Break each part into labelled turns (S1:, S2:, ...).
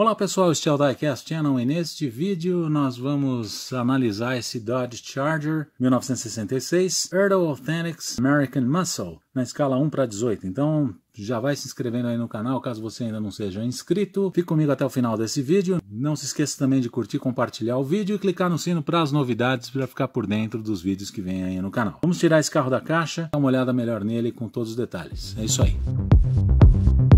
S1: Olá pessoal, este é o Diecast Channel e neste vídeo nós vamos analisar esse Dodge Charger 1966 Erdo Authentics American Muscle na escala 1 para 18. Então já vai se inscrevendo aí no canal caso você ainda não seja inscrito. Fique comigo até o final desse vídeo. Não se esqueça também de curtir, compartilhar o vídeo e clicar no sino para as novidades para ficar por dentro dos vídeos que vem aí no canal. Vamos tirar esse carro da caixa, dar uma olhada melhor nele com todos os detalhes. É isso aí. Música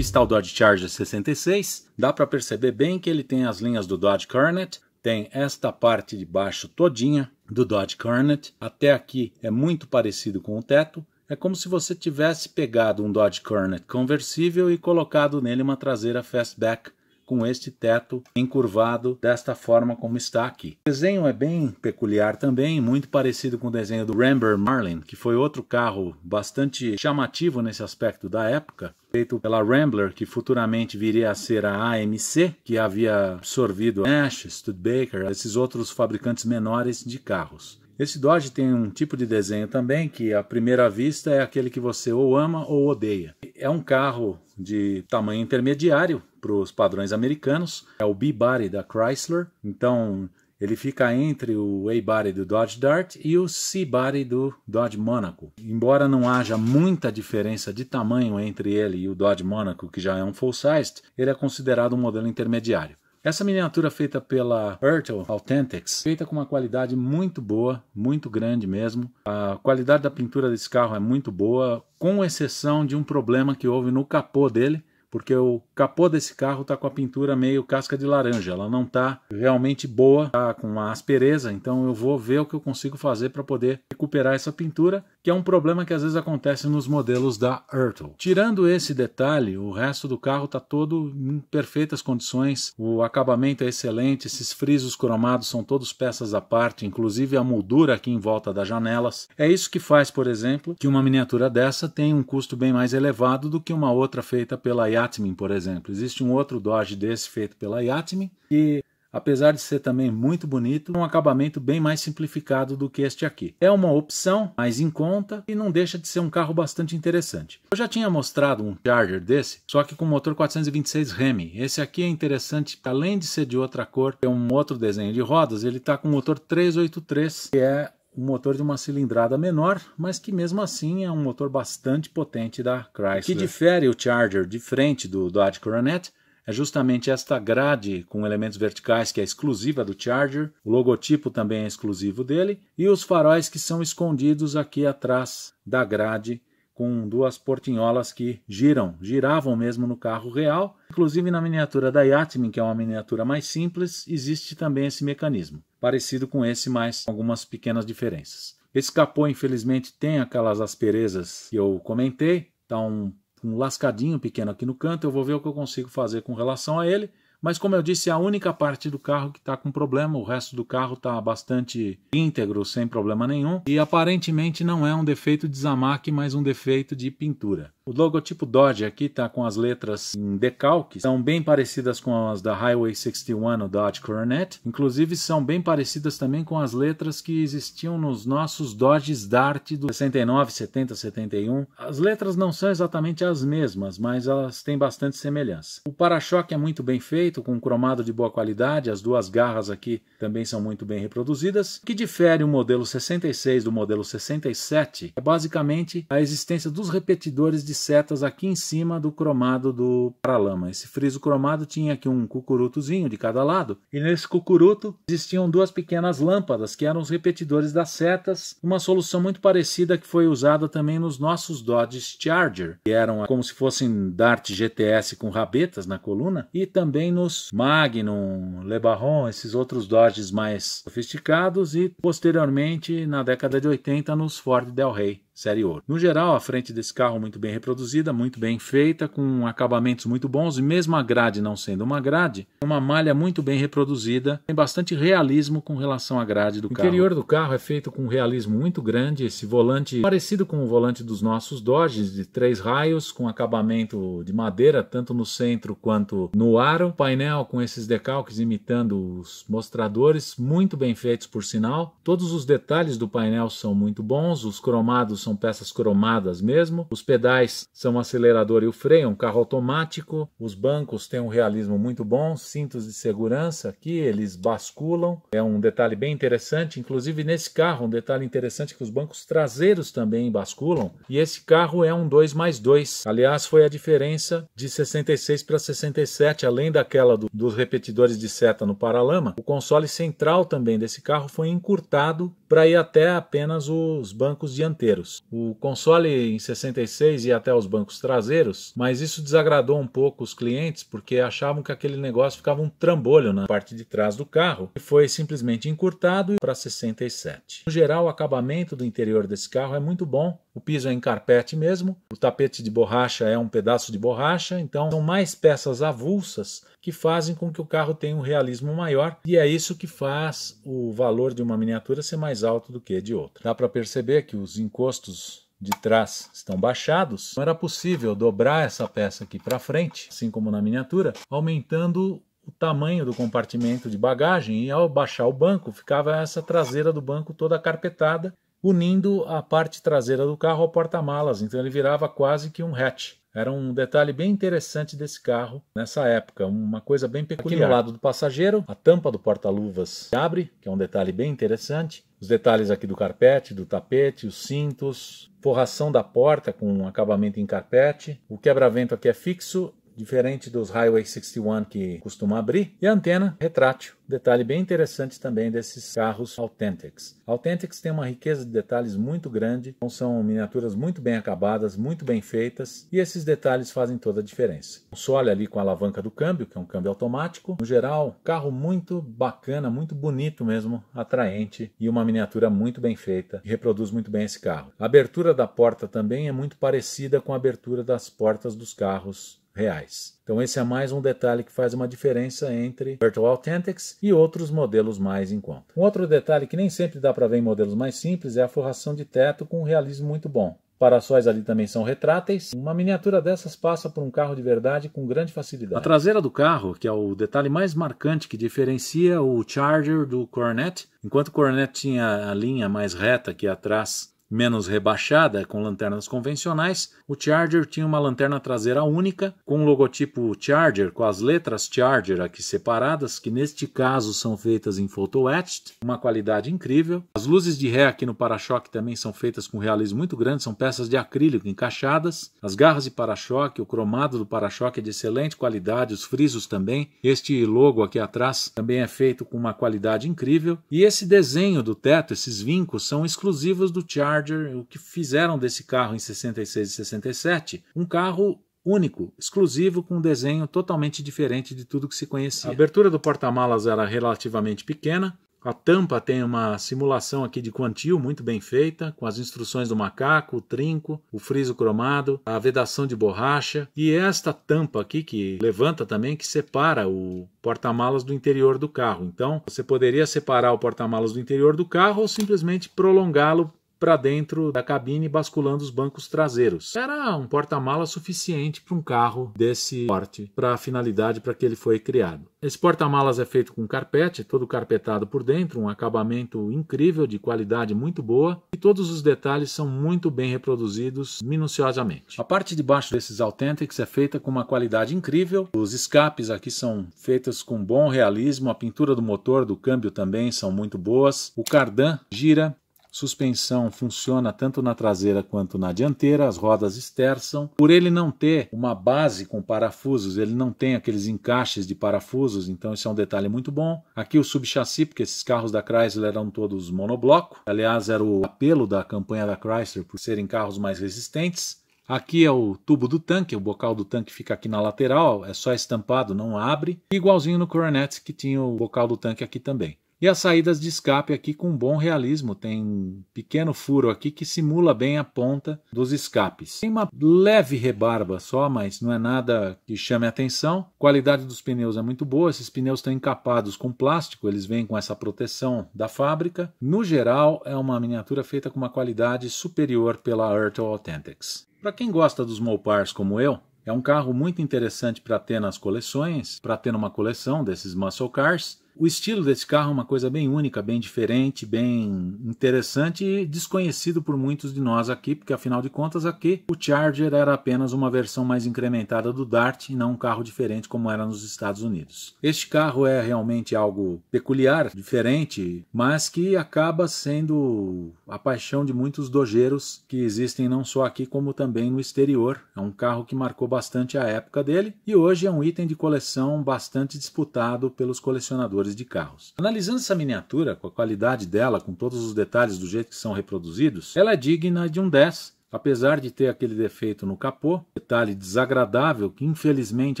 S1: Aqui está o Dodge Charger 66. Dá para perceber bem que ele tem as linhas do Dodge Coronet. Tem esta parte de baixo todinha do Dodge Coronet. Até aqui é muito parecido com o teto. É como se você tivesse pegado um Dodge Coronet conversível e colocado nele uma traseira fastback com este teto encurvado desta forma como está aqui. O desenho é bem peculiar também, muito parecido com o desenho do Rambler Marlin, que foi outro carro bastante chamativo nesse aspecto da época, feito pela Rambler, que futuramente viria a ser a AMC, que havia absorvido Nash, Studebaker, esses outros fabricantes menores de carros. Esse Dodge tem um tipo de desenho também que, à primeira vista, é aquele que você ou ama ou odeia. É um carro de tamanho intermediário para os padrões americanos, é o B-Body da Chrysler, então ele fica entre o A-Body do Dodge Dart e o C-Body do Dodge Monaco. Embora não haja muita diferença de tamanho entre ele e o Dodge Monaco, que já é um full-sized, ele é considerado um modelo intermediário. Essa miniatura feita pela Ertel Authentics, feita com uma qualidade muito boa, muito grande mesmo. A qualidade da pintura desse carro é muito boa, com exceção de um problema que houve no capô dele, porque o capô desse carro está com a pintura meio casca de laranja, ela não está realmente boa, tá com uma aspereza, então eu vou ver o que eu consigo fazer para poder recuperar essa pintura que é um problema que às vezes acontece nos modelos da Ertl. Tirando esse detalhe, o resto do carro está todo em perfeitas condições, o acabamento é excelente, esses frisos cromados são todos peças à parte, inclusive a moldura aqui em volta das janelas. É isso que faz, por exemplo, que uma miniatura dessa tenha um custo bem mais elevado do que uma outra feita pela Yatmin, por exemplo. Existe um outro Dodge desse feito pela Yatmin que apesar de ser também muito bonito, um acabamento bem mais simplificado do que este aqui. É uma opção mais em conta e não deixa de ser um carro bastante interessante. Eu já tinha mostrado um Charger desse, só que com motor 426 Remy. Esse aqui é interessante, além de ser de outra cor, é um outro desenho de rodas, ele está com motor 383, que é um motor de uma cilindrada menor, mas que mesmo assim é um motor bastante potente da Chrysler. O que difere o Charger de frente do Dodge Coronet é justamente esta grade com elementos verticais que é exclusiva do Charger, o logotipo também é exclusivo dele, e os faróis que são escondidos aqui atrás da grade com duas portinholas que giram, giravam mesmo no carro real. Inclusive na miniatura da Yatmin, que é uma miniatura mais simples, existe também esse mecanismo, parecido com esse, mas com algumas pequenas diferenças. Esse capô, infelizmente, tem aquelas asperezas que eu comentei, está um um lascadinho pequeno aqui no canto, eu vou ver o que eu consigo fazer com relação a ele. Mas como eu disse, é a única parte do carro que está com problema, o resto do carro está bastante íntegro, sem problema nenhum. E aparentemente não é um defeito de Zamac, mas um defeito de pintura. O logotipo Dodge aqui está com as letras em decalque, são bem parecidas com as da Highway 61 no Dodge Coronet, inclusive são bem parecidas também com as letras que existiam nos nossos Dodges Dart do 69, 70, 71. As letras não são exatamente as mesmas, mas elas têm bastante semelhança. O para-choque é muito bem feito, com um cromado de boa qualidade, as duas garras aqui também são muito bem reproduzidas. O que difere o modelo 66 do modelo 67 é basicamente a existência dos repetidores de de setas aqui em cima do cromado do paralama. Esse friso cromado tinha aqui um cucurutozinho de cada lado, e nesse cucuruto existiam duas pequenas lâmpadas que eram os repetidores das setas, uma solução muito parecida que foi usada também nos nossos Dodge Charger, que eram como se fossem Dart GTS com rabetas na coluna, e também nos Magnum, Le Baron, esses outros Dodges mais sofisticados, e posteriormente, na década de 80, nos Ford Del Rey série ouro. No geral, a frente desse carro muito bem reproduzida, muito bem feita, com acabamentos muito bons, e mesmo a grade não sendo uma grade, uma malha muito bem reproduzida, tem bastante realismo com relação à grade do o carro. O interior do carro é feito com um realismo muito grande, esse volante parecido com o volante dos nossos Dodges, de três raios, com acabamento de madeira, tanto no centro quanto no aro, o painel com esses decalques imitando os mostradores, muito bem feitos por sinal, todos os detalhes do painel são muito bons, os cromados são peças cromadas mesmo. Os pedais são o acelerador e o freio, é um carro automático. Os bancos têm um realismo muito bom, cintos de segurança aqui, eles basculam. É um detalhe bem interessante, inclusive nesse carro, um detalhe interessante é que os bancos traseiros também basculam. E esse carro é um 2 mais 2. Aliás, foi a diferença de 66 para 67, além daquela do, dos repetidores de seta no paralama. O console central também desse carro foi encurtado para ir até apenas os bancos dianteiros. O console em 66 ia até os bancos traseiros, mas isso desagradou um pouco os clientes porque achavam que aquele negócio ficava um trambolho na parte de trás do carro e foi simplesmente encurtado para 67. No geral, o acabamento do interior desse carro é muito bom, o piso é em carpete mesmo, o tapete de borracha é um pedaço de borracha, então são mais peças avulsas que fazem com que o carro tenha um realismo maior e é isso que faz o valor de uma miniatura ser mais alto do que de outra. Dá para perceber que os encostos de trás estão baixados, não era possível dobrar essa peça aqui para frente, assim como na miniatura, aumentando o tamanho do compartimento de bagagem e ao baixar o banco ficava essa traseira do banco toda carpetada unindo a parte traseira do carro ao porta-malas, então ele virava quase que um hatch. Era um detalhe bem interessante desse carro nessa época, uma coisa bem peculiar. Aqui no lado do passageiro, a tampa do porta-luvas abre, que é um detalhe bem interessante. Os detalhes aqui do carpete, do tapete, os cintos, forração da porta com acabamento em carpete. O quebra-vento aqui é fixo diferente dos Highway 61 que costuma abrir, e a antena retrátil. Detalhe bem interessante também desses carros Authentics. Authentics tem uma riqueza de detalhes muito grande, então são miniaturas muito bem acabadas, muito bem feitas, e esses detalhes fazem toda a diferença. O console ali com a alavanca do câmbio, que é um câmbio automático. No geral, carro muito bacana, muito bonito mesmo, atraente e uma miniatura muito bem feita, que reproduz muito bem esse carro. A abertura da porta também é muito parecida com a abertura das portas dos carros reais. Então esse é mais um detalhe que faz uma diferença entre Virtual Authentics e outros modelos mais em conta. Um outro detalhe que nem sempre dá para ver em modelos mais simples é a forração de teto com um realismo muito bom. Paraçóis ali também são retráteis. Uma miniatura dessas passa por um carro de verdade com grande facilidade. A traseira do carro, que é o detalhe mais marcante que diferencia o Charger do Coronet, enquanto o Coronet tinha a linha mais reta aqui é atrás Menos rebaixada, com lanternas convencionais, o Charger tinha uma lanterna traseira única, com o logotipo Charger, com as letras Charger aqui separadas, que neste caso são feitas em photo etched, uma qualidade incrível. As luzes de ré aqui no para-choque também são feitas com realismo muito grande, são peças de acrílico encaixadas. As garras de para-choque, o cromado do para-choque é de excelente qualidade, os frisos também. Este logo aqui atrás também é feito com uma qualidade incrível. E esse desenho do teto, esses vincos, são exclusivos do Charger Charger, o que fizeram desse carro em 66 e 67, um carro único, exclusivo, com um desenho totalmente diferente de tudo que se conhecia. A abertura do porta-malas era relativamente pequena. A tampa tem uma simulação aqui de quantio muito bem feita, com as instruções do macaco, o trinco, o friso cromado, a vedação de borracha e esta tampa aqui que levanta também, que separa o porta-malas do interior do carro. Então, você poderia separar o porta-malas do interior do carro ou simplesmente prolongá-lo para dentro da cabine basculando os bancos traseiros. Era um porta-mala suficiente para um carro desse porte, para a finalidade para que ele foi criado. Esse porta-malas é feito com carpete, todo carpetado por dentro, um acabamento incrível, de qualidade muito boa, e todos os detalhes são muito bem reproduzidos minuciosamente. A parte de baixo desses Authentics é feita com uma qualidade incrível, os escapes aqui são feitos com bom realismo, a pintura do motor, do câmbio também são muito boas, o cardan gira suspensão funciona tanto na traseira quanto na dianteira, as rodas esterçam. Por ele não ter uma base com parafusos, ele não tem aqueles encaixes de parafusos, então isso é um detalhe muito bom. Aqui o subchassi, porque esses carros da Chrysler eram todos monobloco. Aliás, era o apelo da campanha da Chrysler por serem carros mais resistentes. Aqui é o tubo do tanque, o bocal do tanque fica aqui na lateral, é só estampado, não abre. Igualzinho no Coronet que tinha o bocal do tanque aqui também. E as saídas de escape aqui com bom realismo, tem um pequeno furo aqui que simula bem a ponta dos escapes. Tem uma leve rebarba só, mas não é nada que chame atenção. A qualidade dos pneus é muito boa, esses pneus estão encapados com plástico, eles vêm com essa proteção da fábrica. No geral, é uma miniatura feita com uma qualidade superior pela Ertel Authentics. Para quem gosta dos Mopars como eu, é um carro muito interessante para ter nas coleções, para ter numa coleção desses muscle cars. O estilo desse carro é uma coisa bem única, bem diferente, bem interessante e desconhecido por muitos de nós aqui, porque afinal de contas aqui o Charger era apenas uma versão mais incrementada do Dart e não um carro diferente como era nos Estados Unidos. Este carro é realmente algo peculiar, diferente, mas que acaba sendo a paixão de muitos dojeiros que existem não só aqui como também no exterior. É um carro que marcou bastante a época dele e hoje é um item de coleção bastante disputado pelos colecionadores de carros. Analisando essa miniatura, com a qualidade dela, com todos os detalhes do jeito que são reproduzidos, ela é digna de um 10, Apesar de ter aquele defeito no capô, detalhe desagradável que infelizmente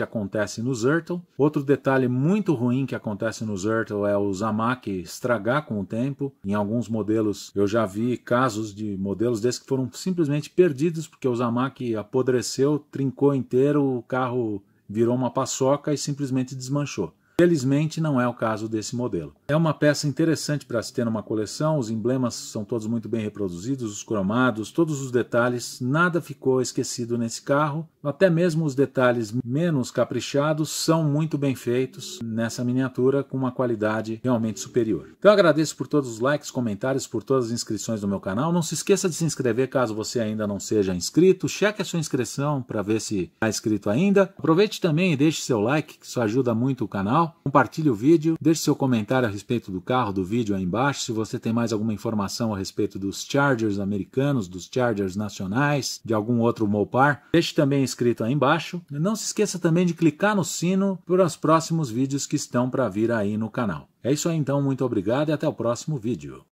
S1: acontece no Zertle. Outro detalhe muito ruim que acontece no Zertle é o Zamak estragar com o tempo. Em alguns modelos eu já vi casos de modelos desses que foram simplesmente perdidos porque o Zamak apodreceu, trincou inteiro, o carro virou uma paçoca e simplesmente desmanchou. Felizmente não é o caso desse modelo. É uma peça interessante para se ter numa coleção, os emblemas são todos muito bem reproduzidos, os cromados, todos os detalhes, nada ficou esquecido nesse carro, até mesmo os detalhes menos caprichados são muito bem feitos nessa miniatura com uma qualidade realmente superior. Então eu agradeço por todos os likes, comentários, por todas as inscrições do meu canal. Não se esqueça de se inscrever caso você ainda não seja inscrito. Cheque a sua inscrição para ver se está inscrito ainda. Aproveite também e deixe seu like, que isso ajuda muito o canal compartilhe o vídeo, deixe seu comentário a respeito do carro, do vídeo aí embaixo. Se você tem mais alguma informação a respeito dos Chargers americanos, dos Chargers nacionais, de algum outro Mopar, deixe também escrito aí embaixo. E não se esqueça também de clicar no sino para os próximos vídeos que estão para vir aí no canal. É isso aí então, muito obrigado e até o próximo vídeo.